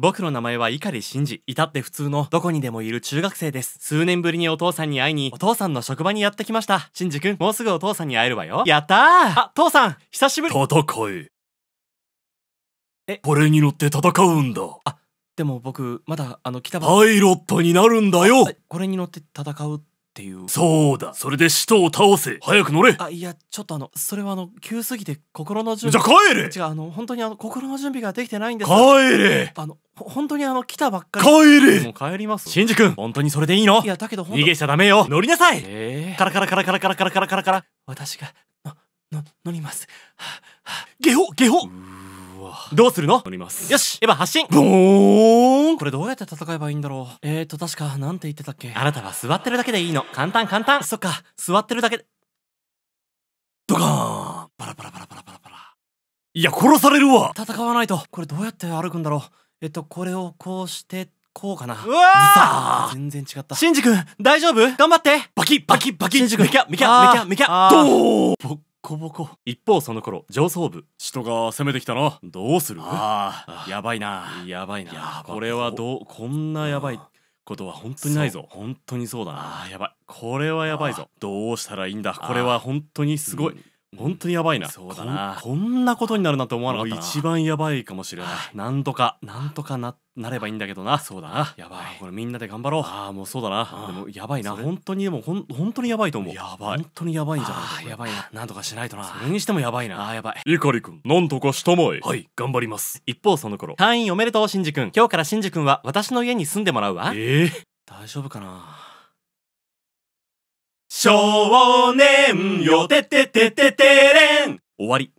僕の名前は碇真治。至って普通のどこにでもいる中学生です。数年ぶりにお父さんに会いに、お父さんの職場にやってきました。真治くん、もうすぐお父さんに会えるわよ。やったーあ、父さん、久しぶり。戦え。え、これに乗って戦うんだ。あ、でも僕、まだ、あの、北パイロットになるんだよこれに乗って戦うっていうそうだそれで使徒を倒せ早く乗れあいやちょっとあのそれはあの急すぎて心の準備じゃあ帰れ違うあの本当にあの心の準備ができてないんです帰れあの本当にあの来たばっかり帰れもう帰りますシンジ君本当にそれでいいのいやだけど逃げちゃダメよ乗りなさいえカラカラカラカラカラカラカラカラカラ私がのの乗りますゲホゲホどうするの乗りますよしエヴァ発進ボーこれどうやって戦えばいいんだろう。えーと、確か、なんて言ってたっけ。あなたは座ってるだけでいいの。簡単簡単。そっか、座ってるだけで。ドカーンパラパラパラパラパラパラ。いや、殺されるわ戦わないと。これどうやって歩くんだろう。えっと、これをこうして、こうかな。うわ全然違った。シンジ君、大丈夫頑張ってバキバキバキシンジ君、ミキャ、ミキャ、ミキャ、ミキャ、ドーボッコボコ一方その頃上層部人が攻めてきたなどうするああやばいなやばいなこれはどうこんなやばいことは本当にないぞ本当にそうだなやばいこれはやばいぞどうしたらいいんだこれは本当にすごい、うん本当にやばいなそうだなこんなことになるなんて思わなかった一番やばいかもしれない、はい、なんとかなんとかななればいいんだけどなそうだなやばいこれみんなで頑張ろうああもうそうだなでもやばいな本当にでもほん本当にやばいと思うやばい本当にやばいんじゃないやばいななんとかしないとなそれにしてもやばいなあやばいゆかりくんなんとかしたまえはい頑張ります一方その頃退院おめでとうシンジくん今日からシンジくんは私の家に住んでもらうわええー、大丈夫かな少年よてててててれん終わり